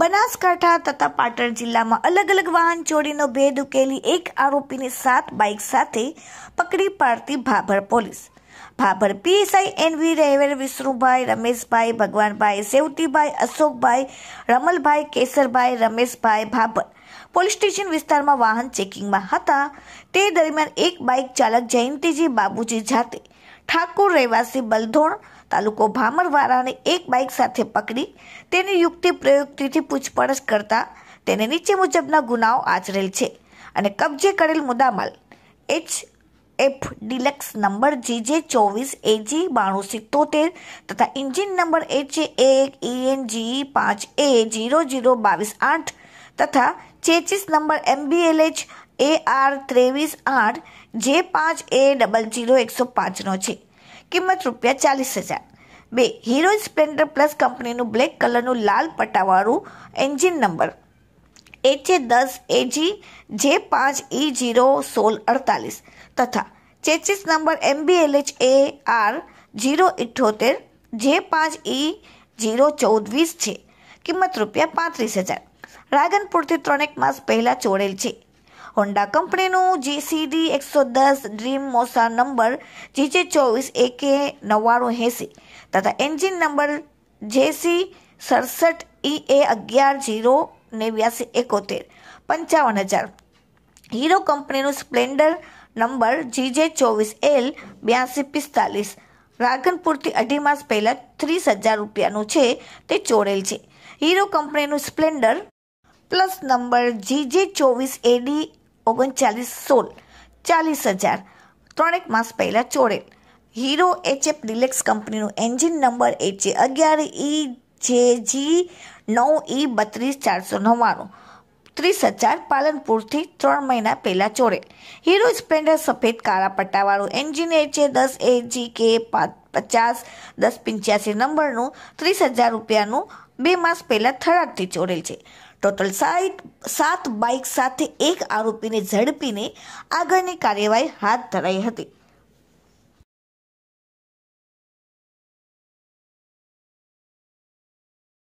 બનાસકાંઠા તથા પાટણ જિલ્લામાં અલગ અલગ વાહન ચોરીનો ભેદ ઉકેલી એક આરોપીને સાત બાઇક સાથે પકડી પાડતી Bhabhar police Bhabhar PSI N V Rahevar Vishnubhai Rameshbhai Bhagwanbhai Sevatibhai Ashokbhai Ramalbhai Kesarbhai Rameshbhai Bhabhar police station વિસ્તારમાં વાહન ચેકિંગમાં હતા તે દરમિયાન એક બાઇક ચાલક જયંતીજી બાબુજી જાતે ઠાકુર રહેવાસી બલધોણ તાલુકો ભામરવાળાને એક બાઇક સાથે પકડી તેની યુક્તિ પ્રયુક્તિથી પૂછપરછ કરતા તેને નીચે મુજબના ગુનાઓ આચરેલ છે અને કબજે કરેલ મુદ્દામાલ H F deluxe number GJ ચોવીસ એજી બાણું સિત્તોતેર તથા ઇન્જિન નંબર એચ એચે એક જી પાંચ એ જીરો જીરો બાવીસ આઠ તથા chassis number MBLH A R ત્રેવીસ આઠ જે પાંચ એ ડબલ જીરો એકસો પાંચનો છે કિંમત રૂપિયા ચાલીસ હજાર બે હીરો સ્પ્લેન્ડર પ્લસ કંપનીનું બ્લેક કલરનું લાલ પટ્ટાવાળું એન્જિન નંબર એચે દસ એજી જે પાંચ ઇ e જીરો સોળ અડતાલીસ તથા chassis number MBLH A R zero ઇઠ્ઠોતેર જે પાંચ ઇ e જીરો ચૌદ વીસ છે કિંમત રૂપિયા પાંત્રીસ હજાર રાગનપુરથી ત્રણેક માસ પહેલાં ચોડેલ છે હોન્ડા કંપનીનું જીસીડી એકસો દસ ડ્રીમ મોસા નંબર જીજે ચોવીસ એકે નવ્વાણું એંસી તથા એન્જિન નંબર જેસી સડસઠ ઈ એ અગિયાર જીરો નેવ્યાસી એકોતેર પંચાવન હજાર હીરો કંપનીનું સ્પ્લેન્ડર નંબર જીજે ચોવીસ એલ બ્યાસી પિસ્તાલીસ રાગનપુરથી અઢી માસ પહેલાં ત્રીસ હજાર રૂપિયાનું છે તે ચોરેલ છે હીરો કંપનીનું સ્પ્લેન્ડર પ્લસ નંબર જીજે ચોવીસ એડી ઓગણચાલીસ સોળ ચાલીસ હજાર ત્રણેક માસ પહેલાં ચોરેલ હીરો એચએફ ડિલેક્સ કંપનીનું એન્જિન નંબર એચ જે અગિયાર ઈ જે જી નવ ઈ બત્રીસ ચારસો નવ્વાણું ત્રીસ હજાર પાલનપુરથી ત્રણ મહિના પહેલાં ચોરેલ હીરો સ્પ્લેન્ડર સફેદ કાળા પટ્ટાવાળું એન્જિનિયર છે દસ એ જી કે પચાસ દસ પંચ્યાસી નંબરનું ત્રીસ હજાર રૂપિયાનું બે માસ પહેલાં થરાદથી ચોરેલ છે ટોટલ સાત સાત બાઇક સાથે એક આરોપીને ઝડપીને આગળની કાર્યવાહી હાથ ધરાઈ હતી